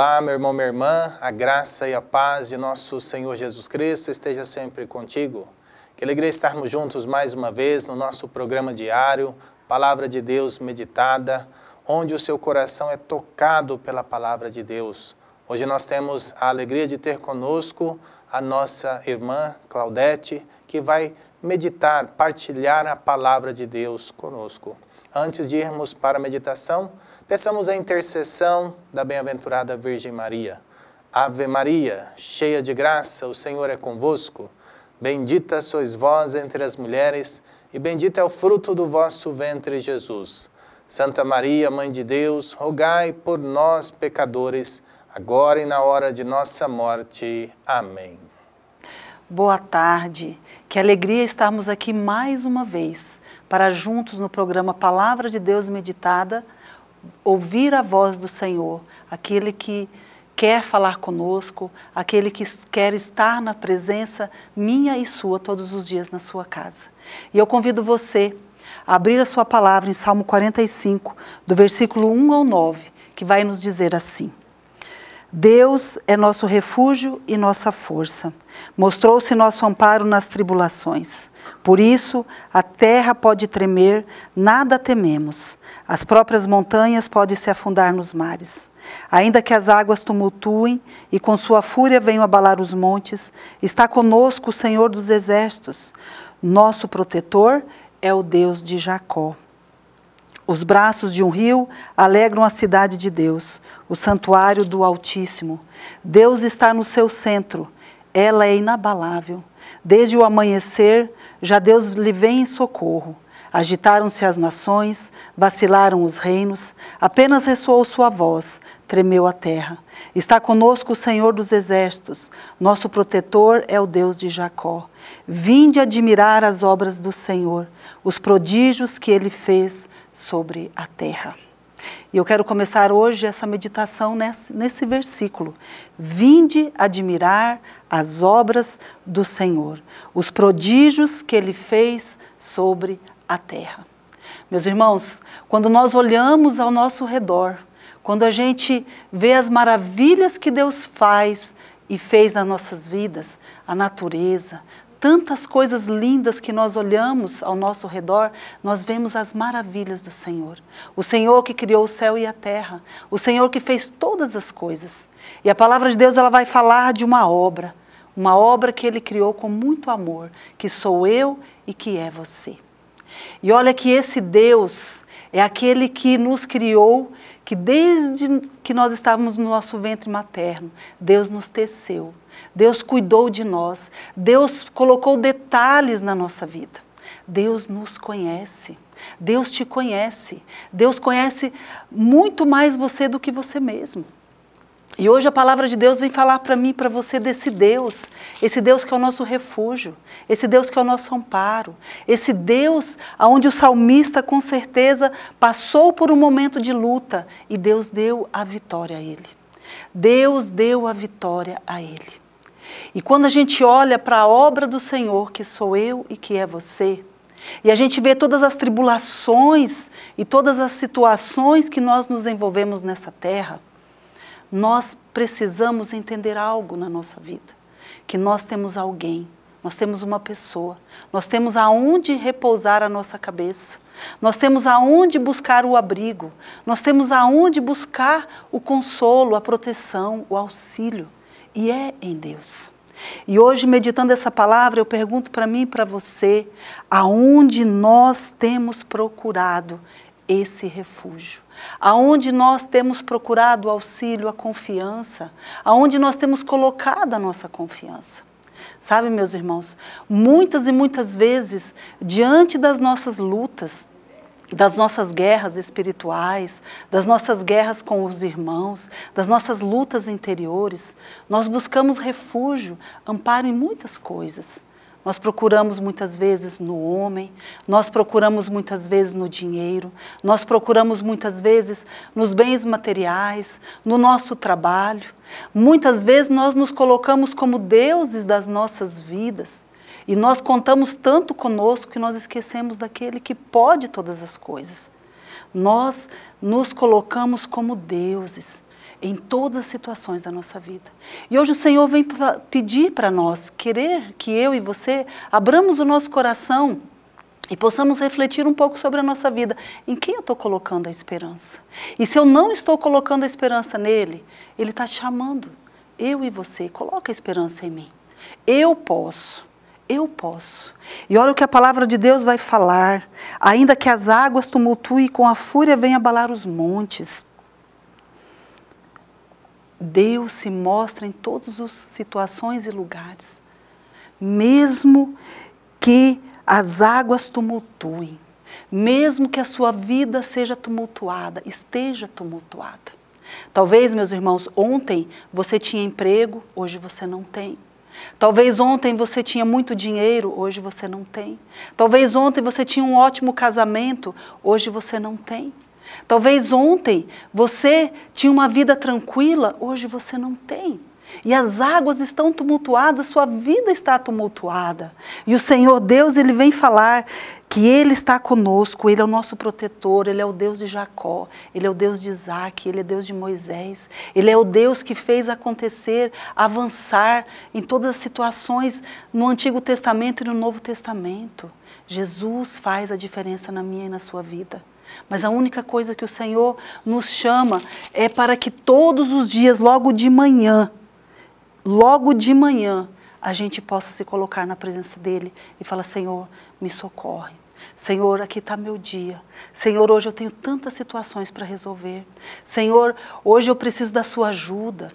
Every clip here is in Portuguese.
Olá, meu irmão, minha irmã, a graça e a paz de nosso Senhor Jesus Cristo esteja sempre contigo. Que alegria estarmos juntos mais uma vez no nosso programa diário, Palavra de Deus Meditada, onde o seu coração é tocado pela Palavra de Deus. Hoje nós temos a alegria de ter conosco a nossa irmã Claudete, que vai meditar, partilhar a Palavra de Deus conosco. Antes de irmos para a meditação, Peçamos a intercessão da bem-aventurada Virgem Maria. Ave Maria, cheia de graça, o Senhor é convosco. Bendita sois vós entre as mulheres, e bendito é o fruto do vosso ventre, Jesus. Santa Maria, Mãe de Deus, rogai por nós, pecadores, agora e na hora de nossa morte. Amém. Boa tarde. Que alegria estarmos aqui mais uma vez para juntos no programa Palavra de Deus Meditada ouvir a voz do Senhor, aquele que quer falar conosco, aquele que quer estar na presença minha e sua todos os dias na sua casa. E eu convido você a abrir a sua palavra em Salmo 45, do versículo 1 ao 9, que vai nos dizer assim: Deus é nosso refúgio e nossa força. Mostrou-se nosso amparo nas tribulações. Por isso, a terra pode tremer, nada tememos. As próprias montanhas podem se afundar nos mares. Ainda que as águas tumultuem e com sua fúria venham abalar os montes, está conosco o Senhor dos exércitos. Nosso protetor é o Deus de Jacó. Os braços de um rio alegram a cidade de Deus, o santuário do Altíssimo. Deus está no seu centro, ela é inabalável. Desde o amanhecer, já Deus lhe vem em socorro. Agitaram-se as nações, vacilaram os reinos, apenas ressoou sua voz, tremeu a terra. Está conosco o Senhor dos exércitos, nosso protetor é o Deus de Jacó. Vinde admirar as obras do Senhor, os prodígios que ele fez sobre a terra. E eu quero começar hoje essa meditação nesse, nesse versículo. Vinde admirar as obras do Senhor, os prodígios que ele fez sobre a terra. Meus irmãos, quando nós olhamos ao nosso redor, quando a gente vê as maravilhas que Deus faz e fez nas nossas vidas, a natureza, tantas coisas lindas que nós olhamos ao nosso redor, nós vemos as maravilhas do Senhor. O Senhor que criou o céu e a terra, o Senhor que fez todas as coisas. E a palavra de Deus ela vai falar de uma obra, uma obra que ele criou com muito amor, que sou eu e que é você. E olha que esse Deus é aquele que nos criou, que desde que nós estávamos no nosso ventre materno, Deus nos teceu, Deus cuidou de nós, Deus colocou detalhes na nossa vida. Deus nos conhece, Deus te conhece, Deus conhece muito mais você do que você mesmo. E hoje a palavra de Deus vem falar para mim, para você desse Deus, esse Deus que é o nosso refúgio, esse Deus que é o nosso amparo, esse Deus aonde o salmista com certeza passou por um momento de luta e Deus deu a vitória a ele. Deus deu a vitória a ele. E quando a gente olha para a obra do Senhor, que sou eu e que é você, e a gente vê todas as tribulações e todas as situações que nós nos envolvemos nessa terra, nós precisamos entender algo na nossa vida, que nós temos alguém, nós temos uma pessoa, nós temos aonde repousar a nossa cabeça, nós temos aonde buscar o abrigo, nós temos aonde buscar o consolo, a proteção, o auxílio, e é em Deus. E hoje, meditando essa palavra, eu pergunto para mim e para você, aonde nós temos procurado esse refúgio. Aonde nós temos procurado o auxílio, a confiança, aonde nós temos colocado a nossa confiança. Sabe, meus irmãos, muitas e muitas vezes, diante das nossas lutas, das nossas guerras espirituais, das nossas guerras com os irmãos, das nossas lutas interiores, nós buscamos refúgio, amparo em muitas coisas. Nós procuramos muitas vezes no homem, nós procuramos muitas vezes no dinheiro, nós procuramos muitas vezes nos bens materiais, no nosso trabalho. Muitas vezes nós nos colocamos como deuses das nossas vidas e nós contamos tanto conosco que nós esquecemos daquele que pode todas as coisas. Nós nos colocamos como deuses em todas as situações da nossa vida. E hoje o Senhor vem pedir para nós, querer que eu e você abramos o nosso coração e possamos refletir um pouco sobre a nossa vida. Em quem eu estou colocando a esperança? E se eu não estou colocando a esperança nele, ele está chamando. Eu e você, coloca a esperança em mim. Eu posso. Eu posso. E olha o que a palavra de Deus vai falar. Ainda que as águas tumultuem com a fúria, venha abalar os montes. Deus se mostra em todas as situações e lugares, mesmo que as águas tumultuem, mesmo que a sua vida seja tumultuada, esteja tumultuada. Talvez, meus irmãos, ontem você tinha emprego, hoje você não tem. Talvez ontem você tinha muito dinheiro, hoje você não tem. Talvez ontem você tinha um ótimo casamento, hoje você não tem. Talvez ontem você tinha uma vida tranquila, hoje você não tem. E as águas estão tumultuadas, sua vida está tumultuada. E o Senhor Deus, ele vem falar que ele está conosco, ele é o nosso protetor, ele é o Deus de Jacó, ele é o Deus de Isaac, ele é Deus de Moisés, ele é o Deus que fez acontecer, avançar em todas as situações no Antigo Testamento e no Novo Testamento. Jesus faz a diferença na minha e na sua vida. Mas a única coisa que o Senhor nos chama é para que todos os dias, logo de manhã, logo de manhã, a gente possa se colocar na presença dele e falar: Senhor, me socorre. Senhor, aqui está meu dia. Senhor, hoje eu tenho tantas situações para resolver. Senhor, hoje eu preciso da sua ajuda.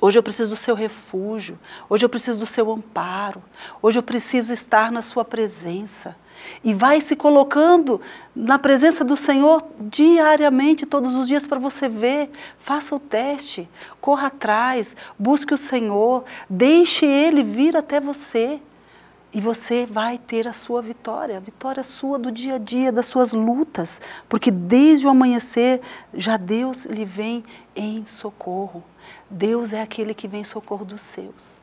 Hoje eu preciso do seu refúgio, hoje eu preciso do seu amparo, hoje eu preciso estar na sua presença. E vai se colocando na presença do Senhor diariamente, todos os dias, para você ver. Faça o teste, corra atrás, busque o Senhor, deixe Ele vir até você. E você vai ter a sua vitória, a vitória sua do dia a dia, das suas lutas, porque desde o amanhecer já Deus lhe vem em socorro. Deus é aquele que vem em socorro dos seus.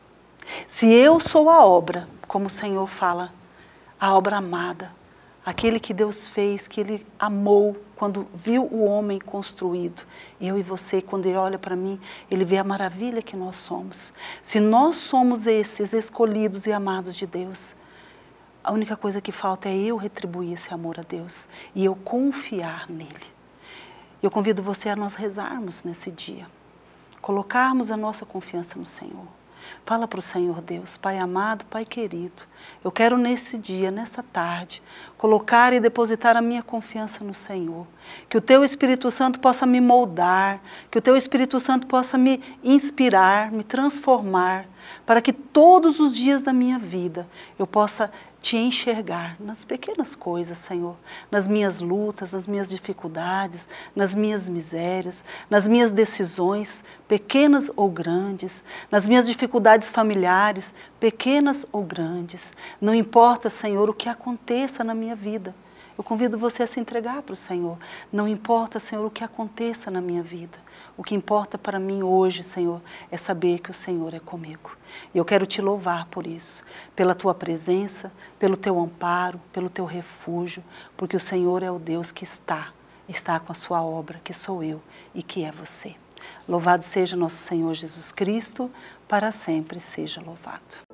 Se eu sou a obra, como o Senhor fala, a obra amada, aquele que Deus fez, que Ele amou quando viu o homem construído. Eu e você, quando Ele olha para mim, Ele vê a maravilha que nós somos. Se nós somos esses escolhidos e amados de Deus, a única coisa que falta é eu retribuir esse amor a Deus e eu confiar nele. Eu convido você a nós rezarmos nesse dia, colocarmos a nossa confiança no Senhor Fala para o Senhor Deus, Pai amado, Pai querido, eu quero nesse dia, nessa tarde, colocar e depositar a minha confiança no Senhor. Que o Teu Espírito Santo possa me moldar, que o Teu Espírito Santo possa me inspirar, me transformar, para que todos os dias da minha vida eu possa te enxergar nas pequenas coisas, Senhor, nas minhas lutas, nas minhas dificuldades, nas minhas misérias, nas minhas decisões, pequenas ou grandes, nas minhas dificuldades familiares, pequenas ou grandes. Não importa, Senhor, o que aconteça na minha vida. Eu convido você a se entregar para o Senhor. Não importa, Senhor, o que aconteça na minha vida. O que importa para mim hoje, Senhor, é saber que o Senhor é comigo. E eu quero te louvar por isso, pela tua presença, pelo teu amparo, pelo teu refúgio, porque o Senhor é o Deus que está, está com a sua obra, que sou eu e que é você. Louvado seja nosso Senhor Jesus Cristo, para sempre seja louvado.